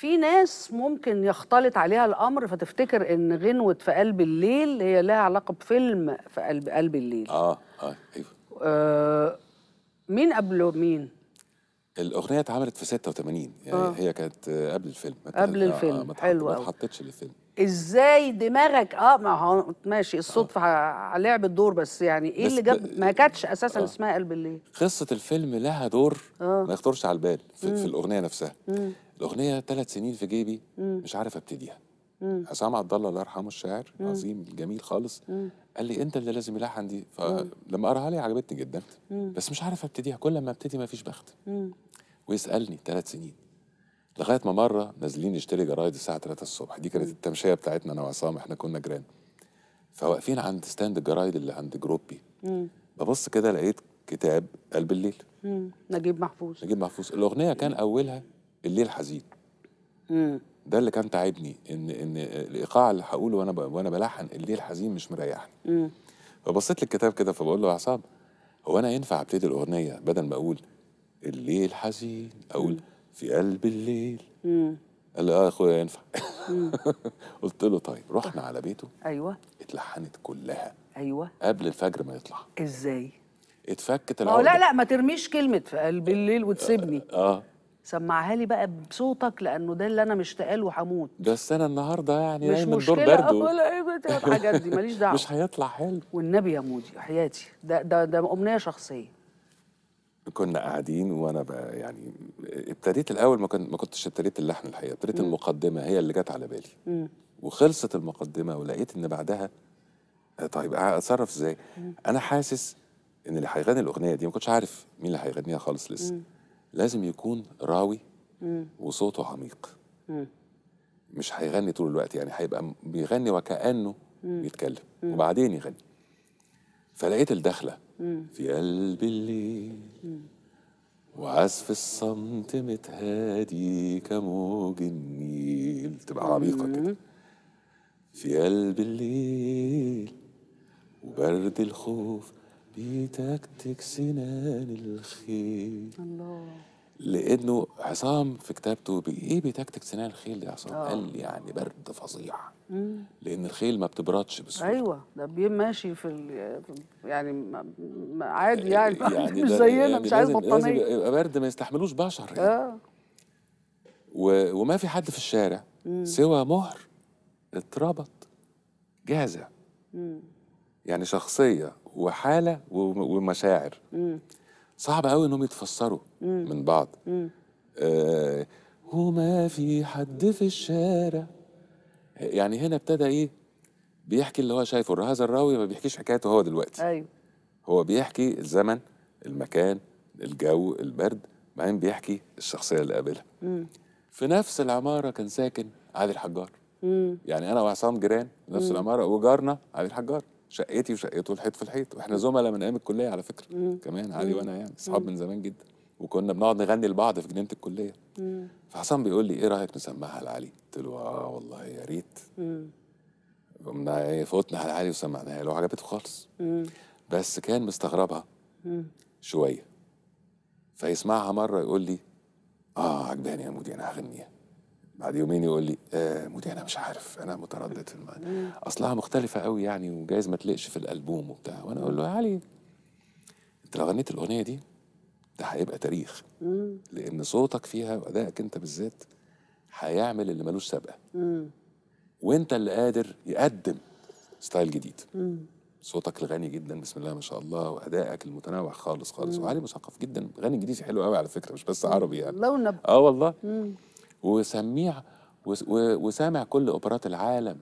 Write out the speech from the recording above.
في ناس ممكن يختلط عليها الامر فتفتكر ان غنوه في قلب الليل هي لها علاقه بفيلم في قلب قلب الليل اه اه ايوه آه مين قبله مين الاغنيه اتعملت في 86 يعني آه. هي كانت قبل الفيلم قبل آه، الفيلم آه حلوه ما اتحطتش للفيلم ازاي دماغك اه ما هو ماشي الصدفه آه. لعبت دور بس يعني ايه اللي جاب ما آه، كانتش اساسا آه. اسمها قلب الليل قصه الفيلم لها دور آه. ما يخطرش على البال في, في الاغنيه نفسها مم. الاغنيه ثلاث سنين في جيبي مم. مش عارف ابتديها حسام عبد الله الله يرحمه الشاعر عظيم جميل خالص مم. قال لي انت اللي لازم يلحن دي فلما قراها لي عجبتني جدا مم. بس مش عارف ابتديها كل ما ابتدي ما فيش بخت مم. ويسالني ثلاث سنين لغايه ما مره نازلين نشتري جرايد الساعه 3 الصبح دي كانت التمشيه بتاعتنا انا وعصام احنا كنا جيران فواقفين عند ستاند الجرايد اللي عند جروبي ببص كده لقيت كتاب قلب الليل مم. نجيب محفوظ نجيب محفوظ الاغنيه كان اولها الليل حزين مم. ده اللي كان تعبني ان ان الايقاع اللي هقوله وانا وانا بلحن الليل حزين مش مريحني فبصيت للكتاب كده فبقول له يا عصام هو انا ينفع ابتدي الاغنيه بدل ما اقول الليل حزين اقول مم. في قلب الليل مم. قال لي اه يا اخويا ينفع قلت له طيب رحنا على بيته ايوه اتلحنت كلها ايوه قبل الفجر ما يطلع ازاي اتفكت العقده لا لا ما ترميش كلمه في قلب الليل وتسيبني اه, آه. سمعها لي بقى بصوتك لانه ده اللي انا مشتاقه له هموت بس انا النهارده يعني مش من دور برده مشكله ايه الحاجات دي ماليش دعوه مش هيطلع حلو والنبي يا مودي حياتي ده ده ده امنيه شخصيه كنا قاعدين وانا بقى يعني ابتديت الاول ما كنت ما كنتش ابتديت اللحن الحقيقه ابتديت المقدمه هي اللي جت على بالي م. وخلصت المقدمه ولقيت ان بعدها آه، طيب اتصرف ازاي انا حاسس ان اللي هيغني الاغنيه دي ما كنتش عارف مين اللي هيغنيها خالص لسه م. لازم يكون راوي مم. وصوته عميق مم. مش هيغني طول الوقت يعني هيبقى بيغني وكأنه مم. بيتكلم وبعدين يغني فلقيت الدخلة في قلب الليل وعزف الصمت متهادي كموج النيل تبقى عميقة كده في قلب الليل وبرد الخوف بيتك سنان الخيل الله لانه عصام في كتابته ايه بيتك سنان الخيل يا عصام؟ آه. قال يعني برد فظيع لان الخيل ما بتبردش بسرعه ايوه ده ماشي في ال... يعني ما... عادي يعني, يعني مش زينا يعني مش عايز يعني بطانيه يبقى برد ما يستحملوش بشر يعني. اه و... وما في حد في الشارع مم. سوى مهر اتربط جازع مم. يعني شخصيه وحاله ومشاعر صعب قوي انهم يتفسروا من بعض آه وما في حد في الشارع يعني هنا ابتدى ايه بيحكي اللي هو شايفه هذا الراوي ما بيحكيش حكايته هو دلوقتي ايوه هو بيحكي الزمن المكان الجو البرد بعدين بيحكي الشخصيه اللي قابلها في نفس العماره كان ساكن عادل حجار مم. يعني انا وعصام جيران نفس مم. العماره وجارنا عادل حجار شقتي وشقته الحيط في الحيط واحنا زملاء من ايام الكليه على فكره مم. كمان علي مم. وانا يعني اصحاب من زمان جدا وكنا بنقعد نغني لبعض في جنينه الكليه مم. فحسام بيقول لي ايه رايك نسمعها لعلي قلت له اه والله يا ريت قمنا ايه فوتنا على علي وسمعناها له عجبته خالص بس كان مستغربها مم. شويه فيسمعها مره يقول لي اه عجباني يا مودي انا هغنيها بعد يومين يقول لي آه مودي انا مش عارف انا متردد في المعنى اصلها مختلفه قوي يعني وجايز ما تلقش في الالبوم وبتاع وانا اقول له يا علي انت لو غنيت الاغنيه دي ده هيبقى تاريخ لان صوتك فيها وادائك انت بالذات هيعمل اللي ملوش سابقه وانت اللي قادر يقدم ستايل جديد صوتك الغني جدا بسم الله ما شاء الله وادائك المتنوع خالص خالص وعلي مثقف جدا غني انجليزي حلو قوي على فكره مش بس عربي يعني لو نب... اه والله مم. وسميع وسامع كل اوبرات العالم